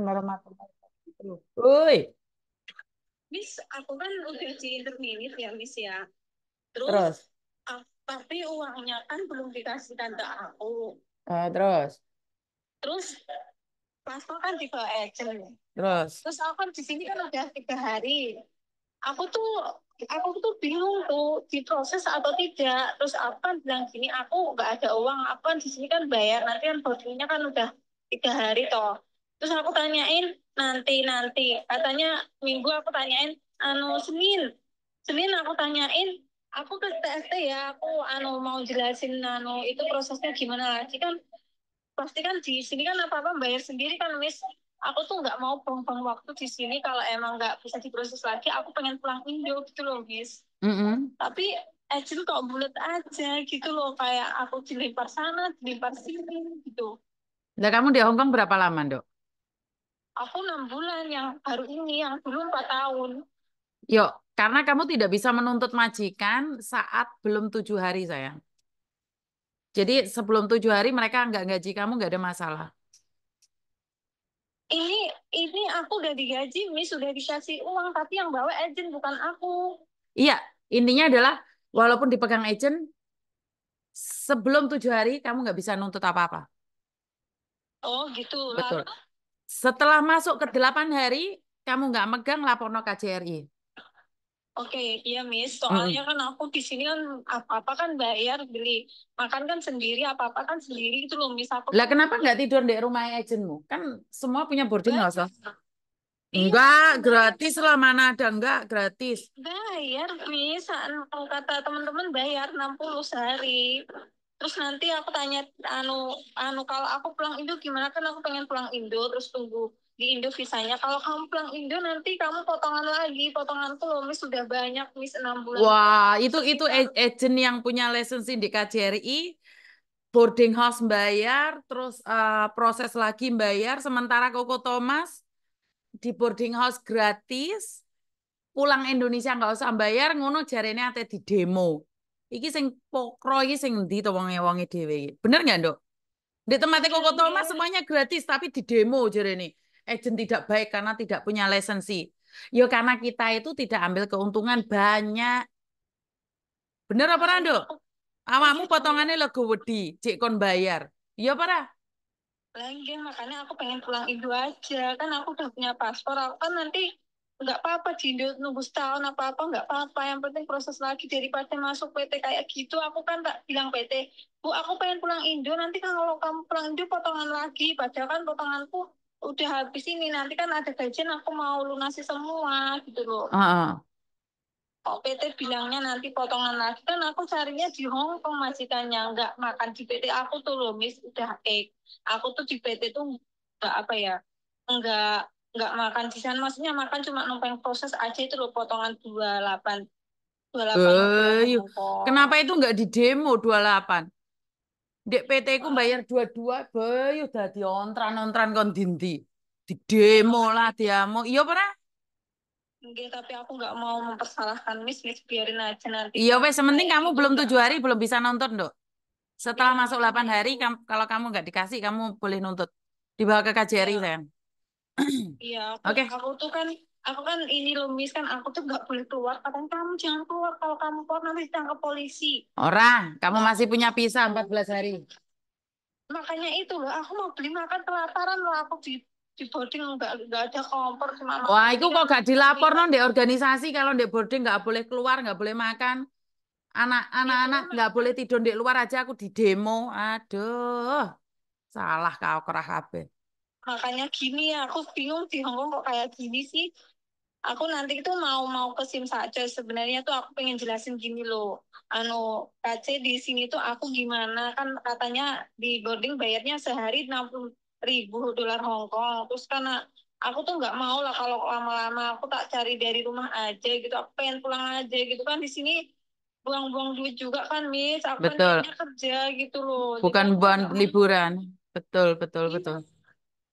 Assalamualaikum warahmatullahi wabarakatuh. Woi. Miss, aku kan udah di intermediate ya, Miss ya. Terus, terus. Uh, tapi uangnya kan belum dikasih tante aku. Uh, terus. Terus aku kan tipe agent. Ya. Terus. Terus aku kan di sini kan udah tiga hari. Aku tuh aku tuh bingung tuh diproses atau tidak terus kan bilang gini aku nggak ada uang kan di sini kan bayar nanti kan fotonya kan udah tiga hari toh terus aku tanyain nanti nanti katanya minggu aku tanyain anu senin senin aku tanyain aku ke TST ya aku anu mau jelasin anu itu prosesnya gimana lagi kan pasti kan di sini kan apa apa bayar sendiri kan wis aku tuh nggak mau buang-buang waktu di sini kalau emang nggak bisa diproses lagi aku pengen pulang Indo gitu loh miss mm -hmm. tapi agent kok bulat aja gitu loh kayak aku dilempar sana dilempar sini gitu Nah, kamu di Hongkong berapa lama, Dok? aku enam bulan yang baru ini yang belum empat tahun Yo, karena kamu tidak bisa menuntut majikan saat belum tujuh hari sayang jadi sebelum tujuh hari mereka nggak gaji kamu nggak ada masalah ini ini aku udah digaji ini sudah dikasih uang tapi yang bawa agent bukan aku iya intinya adalah walaupun dipegang agent sebelum tujuh hari kamu nggak bisa nuntut apa-apa oh gitu betul Lalu setelah masuk ke delapan hari, kamu nggak megang no KJRI. Oke, okay, iya Miss. Soalnya kan aku di sini kan apa-apa kan bayar, beli makan kan sendiri, apa-apa kan sendiri itu loh Miss. Aku lah kenapa nggak tidur di rumah agentmu? Kan semua punya boarding house. Nah, Enggak, iya, gratis lah mana ada enggak gratis. Bayar Miss, anu, kata teman-teman bayar 60 sehari terus nanti aku tanya anu anu kalau aku pulang Indo gimana kan aku pengen pulang Indo terus tunggu di Indo visanya kalau kamu pulang Indo nanti kamu potongan lagi tuh loh miss sudah banyak miss enam bulan wah itu itu agent yang punya lisensi di KJRI boarding house bayar terus uh, proses lagi bayar sementara Koko Thomas di boarding house gratis pulang Indonesia nggak usah bayar ngono jarene ate di demo iki sing pokro iki sing ndi to wong wonge dhewe iki. Bener nggak Nduk? Di tempat Koko iya, Thomas iya. semuanya gratis tapi di demo jarene. Agent tidak baik karena tidak punya lisensi. Yo karena kita itu tidak ambil keuntungan banyak. Bener apa ora, Nduk? Awakmu potongannya lego wedi, cek kon bayar. Iya para? Lagi iya, makanya aku pengen pulang Indo aja. Kan aku udah punya paspor, aku kan nanti nggak apa-apa Dindo nunggu setahun apa-apa nggak apa-apa yang penting proses lagi daripada masuk PT kayak gitu aku kan tak bilang PT bu aku pengen pulang Indo nanti kan kalau kamu pulang Indo potongan lagi padahal kan potonganku udah habis ini nanti kan ada gajian aku mau lunasi semua gitu loh uh -uh. Kok PT bilangnya nanti potongan lagi kan aku carinya di Hong Kong majikannya nggak makan di PT aku tuh loh Miss udah ek eh, aku tuh di PT tuh nggak apa ya nggak nggak makan di sana maksudnya makan cuma numpang proses aja itu loh potongan 28 28 delapan eh, iya. kenapa itu nggak di demo 28 Dek PT ku bayar dua-dua, bayu udah ontran-ontran kon dinti. Di demo iya. lah dia mau Iya pernah? Enggak, tapi aku nggak mau mempersalahkan Miss, Miss biarin aja nanti. Iya wes, sementing kamu gitu belum tujuh hari belum bisa nonton, Dok. Setelah ya. masuk delapan iya. hari, kamu, kalau kamu nggak dikasih, kamu boleh nuntut. Dibawa ke KJRI, ya. sayang iya oke okay. aku tuh kan aku kan ini lumis kan aku tuh gak boleh keluar katanya kamu jangan keluar kalau kamu keluar nanti ke polisi orang kamu masih punya pisa 14 hari makanya itu loh aku mau beli makan pelataran loh aku di di boarding nggak nggak ada kompor cuma wah itu kok gak dilapor non di organisasi kalau di boarding nggak boleh keluar nggak boleh makan anak anak ya, anak nggak boleh tidur di luar aja aku di demo aduh salah kau kerah kabeh makanya gini ya aku bingung di Hongkong kok kayak gini sih aku nanti itu mau mau ke Sim saja sebenarnya tuh aku pengen jelasin gini loh anu KC di sini tuh aku gimana kan katanya di boarding bayarnya sehari 60 ribu dolar Hongkong terus karena ah, aku tuh nggak mau lah kalau lama-lama aku tak cari dari rumah aja gitu aku pengen pulang aja gitu kan di sini buang-buang duit juga kan Miss aku kan betul. kan kerja gitu loh bukan buang liburan betul betul iya. betul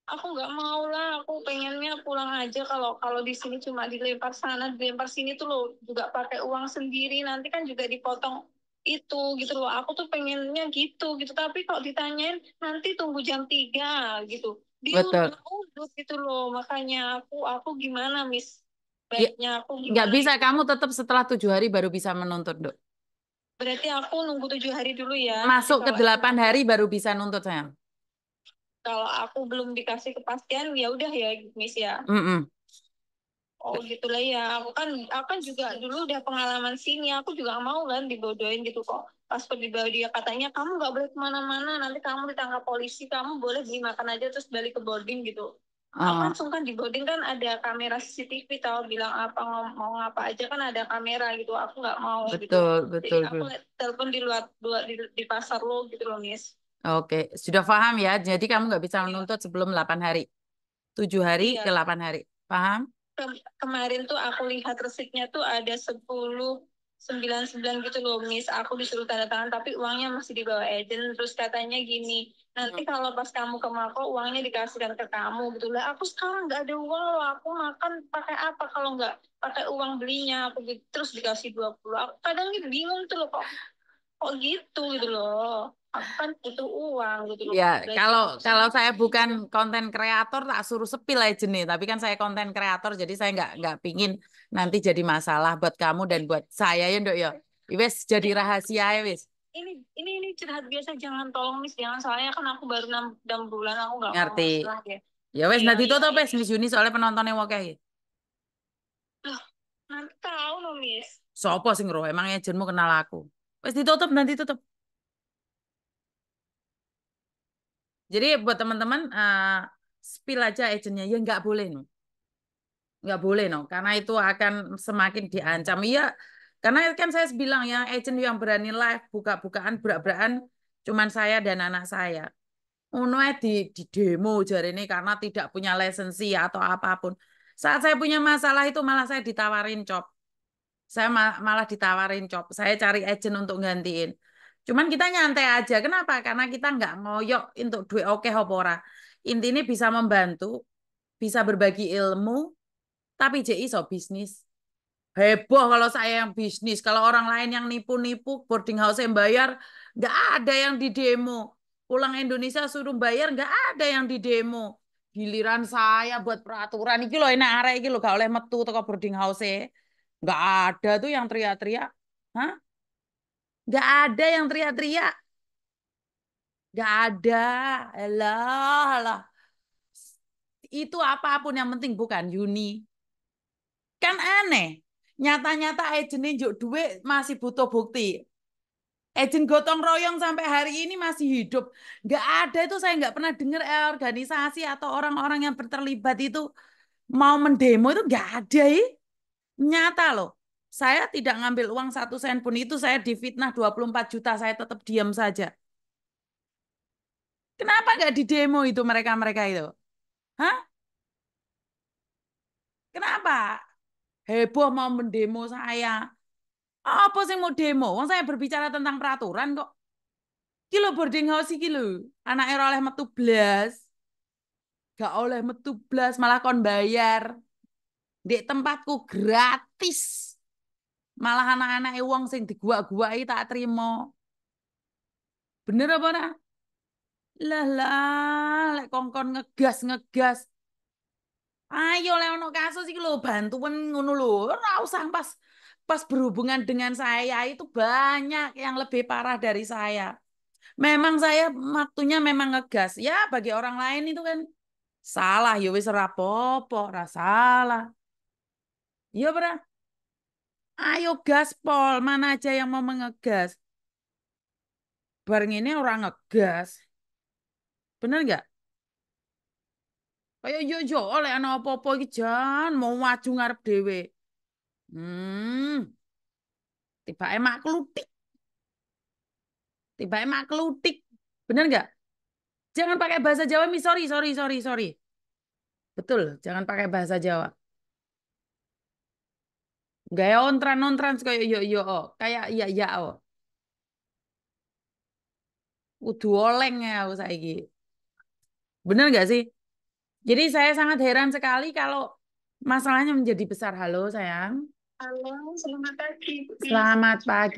aku nggak mau lah aku pengennya pulang aja kalau kalau di sini cuma dilempar sana dilempar sini tuh lo juga pakai uang sendiri nanti kan juga dipotong itu gitu loh aku tuh pengennya gitu gitu tapi kok ditanyain nanti tunggu jam tiga gitu dia gitu loh makanya aku aku gimana miss ya, baiknya aku nggak bisa gitu? kamu tetap setelah tujuh hari baru bisa menuntut dok berarti aku nunggu tujuh hari dulu ya masuk gitu ke delapan hari baru bisa nuntut sayang kalau aku belum dikasih kepastian ya udah ya Miss ya mm -mm. oh gitulah ya aku kan aku kan juga dulu udah pengalaman sini aku juga mau kan dibodohin gitu kok pas pergi bawa dia katanya kamu nggak boleh kemana-mana nanti kamu ditangkap polisi kamu boleh beli makan aja terus balik ke boarding gitu aku langsung ah. kan di boarding kan ada kamera CCTV tau bilang apa ngomong apa aja kan ada kamera gitu aku nggak mau gitu. betul gitu. betul jadi aku telepon di luar, luar di, di pasar lo gitu loh Miss Oke, sudah paham ya. Jadi kamu nggak bisa menuntut sebelum 8 hari. 7 hari iya. ke 8 hari. Paham? kemarin tuh aku lihat resiknya tuh ada 10 sembilan gitu loh, Miss. Aku disuruh tanda tangan tapi uangnya masih dibawa bawah agent. Terus katanya gini, nanti hmm. kalau pas kamu ke Mako uangnya dikasihkan ke kamu gitu lah. Aku sekarang nggak ada uang loh. Aku makan pakai apa kalau nggak pakai uang belinya. Aku gitu. terus dikasih 20. Aku kadang gitu bingung tuh loh kok kok gitu gitu loh kan itu uang gitu ya kalau kalau saya bukan konten kreator tak suruh sepil aja nih tapi kan saya konten kreator jadi saya nggak nggak pingin nanti jadi masalah buat kamu dan buat saya ya dok ya, ya wes jadi rahasia ya wes ini ini ini curhat biasa jangan tolong mis jangan soalnya kan aku baru enam enam bulan aku nggak ngerti ya. ya wes iya, nanti nanti iya, tutup wes iya. Miss Juni soalnya penontonnya wakai. loh nanti tahu loh mis sopo sih roh emangnya jenmu kenal aku wes ditutup nanti tutup Jadi buat teman-teman uh, spill aja agentnya ya nggak boleh no. Nggak boleh no karena itu akan semakin diancam. Iya karena kan saya bilang yang agent yang berani live buka-bukaan berak-berakan cuman saya dan anak saya. Uno di, di demo jari ini karena tidak punya lisensi atau apapun. Saat saya punya masalah itu malah saya ditawarin cop. Saya malah ditawarin cop. Saya cari agent untuk gantiin. Cuman kita nyantai aja. Kenapa? Karena kita nggak ngoyok untuk duit oke okay, hopora. Intinya bisa membantu, bisa berbagi ilmu, tapi JI so bisnis. Heboh kalau saya yang bisnis. Kalau orang lain yang nipu-nipu, boarding house yang bayar, nggak ada yang di demo. Pulang Indonesia suruh bayar, nggak ada yang di demo. Giliran saya buat peraturan, ini loh enak arah, ini loh gak oleh metu toko boarding house -nya. Nggak ada tuh yang teriak-teriak. Hah? Gak ada yang teriak-teriak. Gak ada. elah elah, Itu apapun yang penting bukan Yuni. Kan aneh. Nyata-nyata agent njuk duit masih butuh bukti. Agent gotong royong sampai hari ini masih hidup. Gak ada itu saya gak pernah dengar eh, organisasi atau orang-orang yang berterlibat itu mau mendemo itu gak ada. Ya. Nyata loh. Saya tidak ngambil uang satu sen pun itu saya difitnah 24 juta, saya tetap diam saja. Kenapa nggak di demo itu mereka-mereka itu? Hah? Kenapa? Heboh mau mendemo saya. Apa sih mau demo? Wong saya berbicara tentang peraturan kok. Kilo boarding house kilo. Anak era oleh metu blas. Gak oleh metu blas, malah kon bayar. Di tempatku gratis. Malah anak-anak wong sing gua-gua gua tak terima. Bener apa nak? Lah lah, lek kongkon ngegas-ngegas. Ayo lek ono kasus iki lho bantuan ngono lho. Ora usah pas pas berhubungan dengan saya itu banyak yang lebih parah dari saya. Memang saya waktunya memang ngegas. Ya bagi orang lain itu kan salah ya rapopo rasalah, Iya Ayo gaspol, mana aja yang mau mengegas? Bareng ini orang ngegas. Bener nggak? Kayak yo yo oleh anak apa-apa iki jan mau maju ngarep dhewe. Hmm. Tibake mak klutik. Tibake mak klutik. Bener nggak? Jangan pakai bahasa Jawa, mi sorry, sorry, sorry, sorry. Betul, jangan pakai bahasa Jawa. Gaya ontran ontrans kayak yo yo oh. kayak ya ya o. Oh. Udu oleng ya aku saiki. Bener gak sih? Jadi saya sangat heran sekali kalau masalahnya menjadi besar. Halo sayang. Halo, selamat pagi. Selamat pagi.